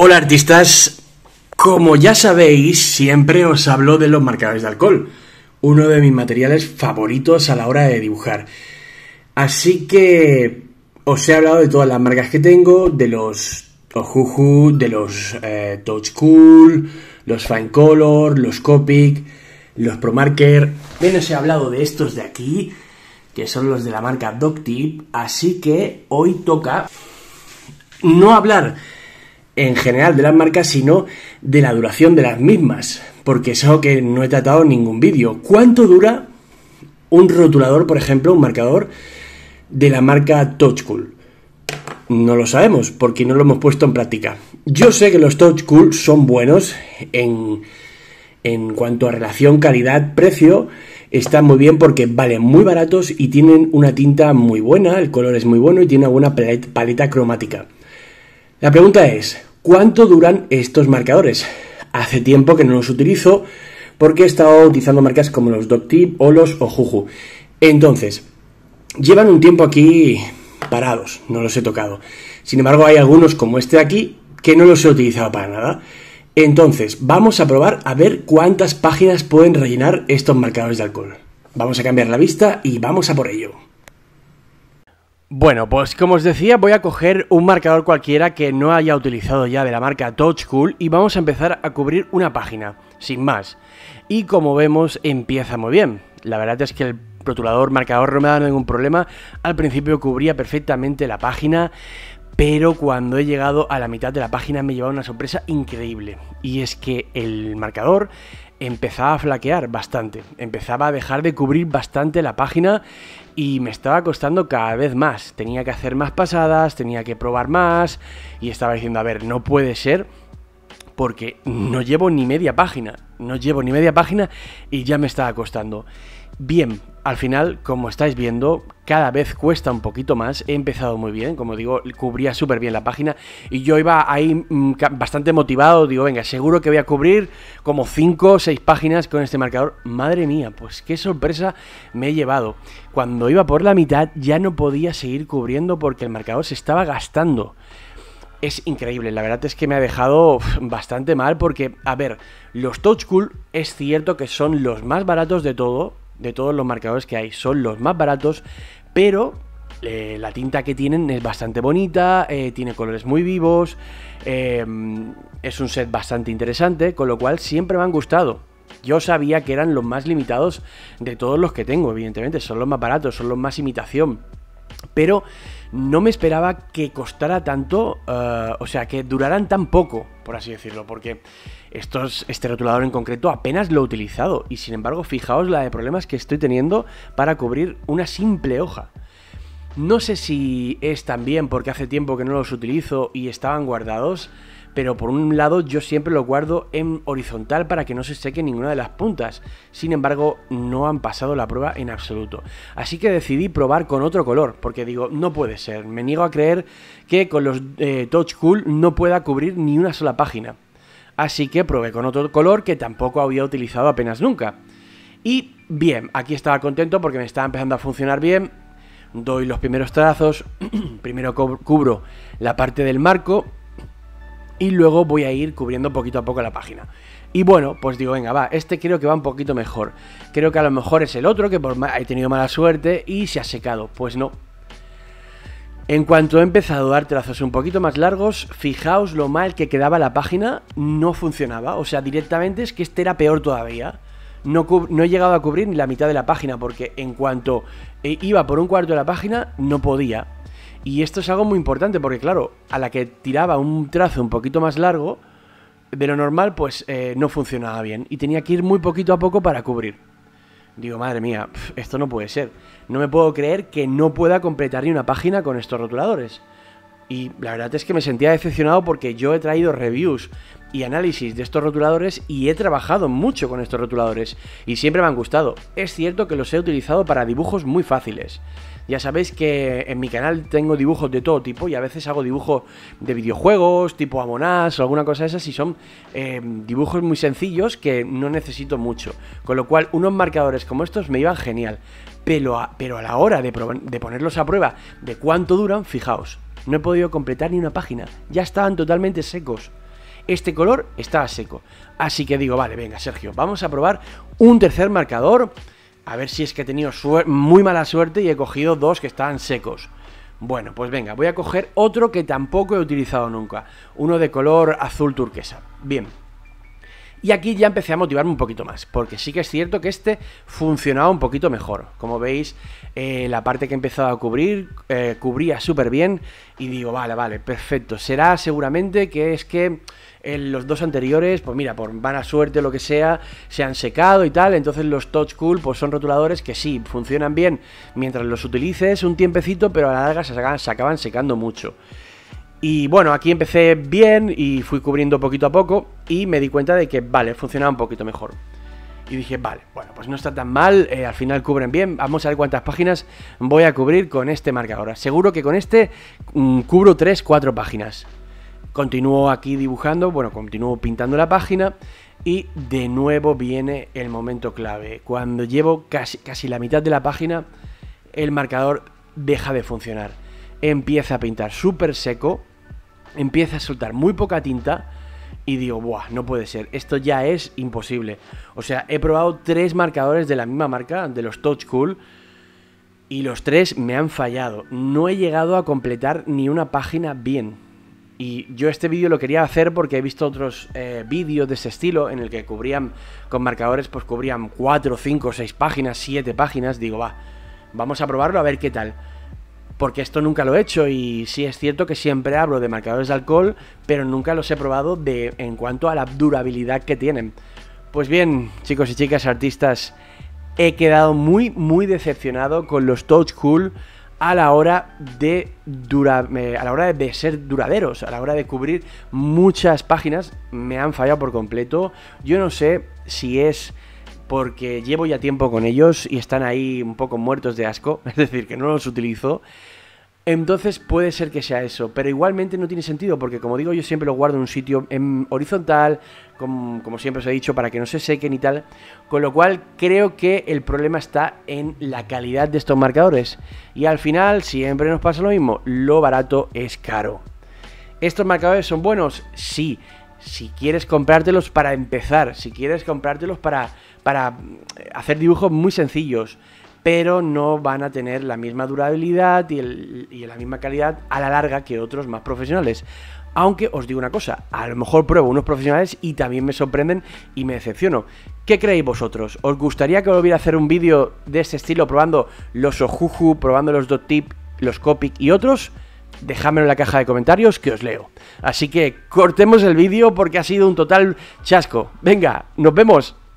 Hola artistas, como ya sabéis, siempre os hablo de los marcadores de alcohol, uno de mis materiales favoritos a la hora de dibujar. Así que os he hablado de todas las marcas que tengo, de los Ojuju, de los eh, Touch Cool, los Fine Color, los Copic, los ProMarker. Menos menos he hablado de estos de aquí, que son los de la marca Doctip, así que hoy toca no hablar en general de las marcas, sino de la duración de las mismas, porque es algo que no he tratado en ningún vídeo. ¿Cuánto dura un rotulador, por ejemplo, un marcador de la marca Touch Cool? No lo sabemos porque no lo hemos puesto en práctica. Yo sé que los Touch Cool son buenos en, en cuanto a relación calidad-precio. Están muy bien porque valen muy baratos y tienen una tinta muy buena, el color es muy bueno y tiene una buena paleta cromática. La pregunta es, ¿Cuánto duran estos marcadores? Hace tiempo que no los utilizo porque he estado utilizando marcas como los Doctip, Olos o Juju. Entonces, llevan un tiempo aquí parados, no los he tocado. Sin embargo, hay algunos como este de aquí que no los he utilizado para nada. Entonces, vamos a probar a ver cuántas páginas pueden rellenar estos marcadores de alcohol. Vamos a cambiar la vista y vamos a por ello. Bueno, pues como os decía, voy a coger un marcador cualquiera que no haya utilizado ya de la marca Touch Cool y vamos a empezar a cubrir una página, sin más. Y como vemos, empieza muy bien. La verdad es que el rotulador, marcador no me ha dado ningún problema. Al principio cubría perfectamente la página, pero cuando he llegado a la mitad de la página me he llevado una sorpresa increíble. Y es que el marcador empezaba a flaquear bastante, empezaba a dejar de cubrir bastante la página y me estaba costando cada vez más. Tenía que hacer más pasadas, tenía que probar más y estaba diciendo, a ver, no puede ser porque no llevo ni media página, no llevo ni media página y ya me estaba costando. Bien, al final, como estáis viendo, cada vez cuesta un poquito más. He empezado muy bien, como digo, cubría súper bien la página y yo iba ahí mm, bastante motivado. Digo, venga, seguro que voy a cubrir como 5 o 6 páginas con este marcador. Madre mía, pues qué sorpresa me he llevado. Cuando iba por la mitad ya no podía seguir cubriendo porque el marcador se estaba gastando es increíble. La verdad es que me ha dejado bastante mal porque, a ver, los Touch Cool es cierto que son los más baratos de todo de todos los marcadores que hay. Son los más baratos, pero eh, la tinta que tienen es bastante bonita, eh, tiene colores muy vivos, eh, es un set bastante interesante, con lo cual siempre me han gustado. Yo sabía que eran los más limitados de todos los que tengo, evidentemente, son los más baratos, son los más imitación pero no me esperaba que costara tanto, eh, o sea, que duraran tan poco, por así decirlo, porque este rotulador en concreto apenas lo he utilizado y sin embargo fijaos la de problemas que estoy teniendo para cubrir una simple hoja. No sé si es también porque hace tiempo que no los utilizo y estaban guardados, pero por un lado yo siempre los guardo en horizontal para que no se seque ninguna de las puntas. Sin embargo, no han pasado la prueba en absoluto. Así que decidí probar con otro color, porque digo, no puede ser. Me niego a creer que con los eh, Touch Cool no pueda cubrir ni una sola página. Así que probé con otro color que tampoco había utilizado apenas nunca. Y bien, aquí estaba contento porque me estaba empezando a funcionar bien doy los primeros trazos, primero cubro la parte del marco y luego voy a ir cubriendo poquito a poco la página. Y bueno, pues digo, venga, va, este creo que va un poquito mejor. Creo que a lo mejor es el otro que por he tenido mala suerte y se ha secado. Pues no. En cuanto he empezado a dar trazos un poquito más largos, fijaos lo mal que quedaba la página, no funcionaba. O sea, directamente es que este era peor todavía no, he llegado a cubrir ni la mitad de la página, porque en cuanto eh, iba por un cuarto de la página, no podía. Y esto es algo muy importante, porque claro, a la que tiraba un trazo un poquito más largo, de lo normal, pues eh, no funcionaba bien. Y tenía que ir muy poquito a poco para cubrir. Digo, madre mía, esto no puede ser. No me puedo creer que no pueda completar ni una página con estos rotuladores. Y la verdad es que me sentía decepcionado porque yo he traído reviews y análisis de estos rotuladores y he trabajado mucho con estos rotuladores y siempre me han gustado. Es cierto que los he utilizado para dibujos muy fáciles. Ya sabéis que en mi canal tengo dibujos de todo tipo y a veces hago dibujos de videojuegos, tipo Amonás o alguna cosa de esas y son eh, dibujos muy sencillos que no necesito mucho. Con lo cual unos marcadores como estos me iban genial. Pero a, pero a la hora de, de ponerlos a prueba de cuánto duran, fijaos, no he podido completar ni una página. Ya estaban totalmente secos este color estaba seco. Así que digo, vale, venga, Sergio, vamos a probar un tercer marcador. A ver si es que he tenido muy mala suerte y he cogido dos que estaban secos. Bueno, pues venga, voy a coger otro que tampoco he utilizado nunca. Uno de color azul turquesa. Bien, y aquí ya empecé a motivarme un poquito más, porque sí que es cierto que este funcionaba un poquito mejor. Como veis, eh, la parte que he empezado a cubrir, eh, cubría súper bien y digo, vale, vale, perfecto. Será seguramente que es que en los dos anteriores, pues mira, por mala suerte o lo que sea, se han secado y tal. Entonces los Touch Cool pues son rotuladores que sí, funcionan bien mientras los utilices un tiempecito, pero a la larga se se acaban secando mucho. Y bueno, aquí empecé bien y fui cubriendo poquito a poco y me di cuenta de que, vale, funcionaba un poquito mejor. Y dije, vale, bueno, pues no está tan mal, eh, al final cubren bien, vamos a ver cuántas páginas voy a cubrir con este marcador. Seguro que con este mm, cubro 3, 4 páginas. Continúo aquí dibujando, bueno, continúo pintando la página y de nuevo viene el momento clave. Cuando llevo casi, casi la mitad de la página, el marcador deja de funcionar. Empieza a pintar súper seco empieza a soltar muy poca tinta y digo, buah, no puede ser, esto ya es imposible. O sea, he probado tres marcadores de la misma marca, de los Touch Cool, y los tres me han fallado. No he llegado a completar ni una página bien. Y yo este vídeo lo quería hacer porque he visto otros eh, vídeos de ese estilo en el que cubrían con marcadores, pues cubrían 4, 5, 6 páginas, 7 páginas. Digo, va, vamos a probarlo a ver qué tal porque esto nunca lo he hecho y sí es cierto que siempre hablo de marcadores de alcohol, pero nunca los he probado de, en cuanto a la durabilidad que tienen. Pues bien, chicos y chicas, artistas, he quedado muy, muy decepcionado con los Touch Cool a la hora de a la hora de ser duraderos, a la hora de cubrir muchas páginas, me han fallado por completo. Yo no sé si es porque llevo ya tiempo con ellos y están ahí un poco muertos de asco, es decir, que no los utilizo. Entonces puede ser que sea eso, pero igualmente no tiene sentido, porque como digo, yo siempre lo guardo en un sitio en horizontal, como, como siempre os he dicho, para que no se sequen y tal. Con lo cual creo que el problema está en la calidad de estos marcadores. Y al final siempre nos pasa lo mismo, lo barato es caro. ¿Estos marcadores son buenos? Sí si quieres comprártelos para empezar, si quieres comprártelos para, para eh, hacer dibujos muy sencillos, pero no van a tener la misma durabilidad y, la misma calidad a la larga que otros más profesionales. Aunque os digo una cosa, a lo mejor pruebo unos profesionales y también me sorprenden y me decepciono. ¿Qué creéis vosotros? ¿Os gustaría que volviera a hacer un vídeo de ese estilo probando los Ojuju, probando los Dot Tip, los Copic y otros? Dejadmelo en la caja de comentarios que os leo. Así que cortemos el vídeo porque ha sido un total chasco. Venga, nos vemos.